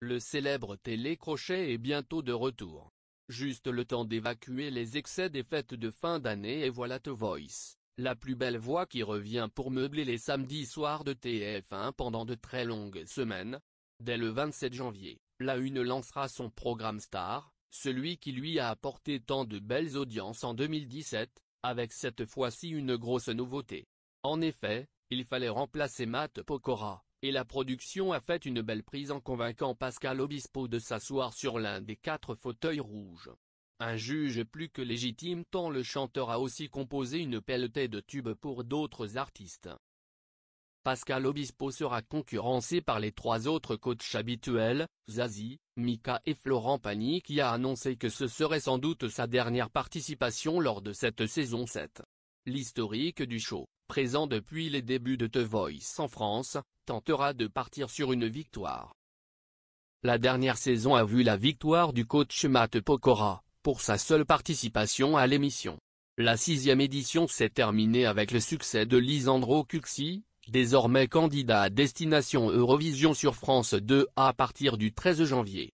Le célèbre télécrochet est bientôt de retour. Juste le temps d'évacuer les excès des fêtes de fin d'année et voilà The Voice, la plus belle voix qui revient pour meubler les samedis soirs de TF1 pendant de très longues semaines. Dès le 27 janvier, la Une lancera son programme Star, celui qui lui a apporté tant de belles audiences en 2017, avec cette fois-ci une grosse nouveauté. En effet, il fallait remplacer Matt Pokora, et la production a fait une belle prise en convainquant Pascal Obispo de s'asseoir sur l'un des quatre fauteuils rouges. Un juge plus que légitime tant le chanteur a aussi composé une pelletée de tubes pour d'autres artistes. Pascal Obispo sera concurrencé par les trois autres coachs habituels, Zazie, Mika et Florent Pagny qui a annoncé que ce serait sans doute sa dernière participation lors de cette saison 7. L'historique du show présent depuis les débuts de The Voice en France, tentera de partir sur une victoire. La dernière saison a vu la victoire du coach Matt Pokora, pour sa seule participation à l'émission. La sixième édition s'est terminée avec le succès de Lisandro Cuxi, désormais candidat à destination Eurovision sur France 2 à partir du 13 janvier.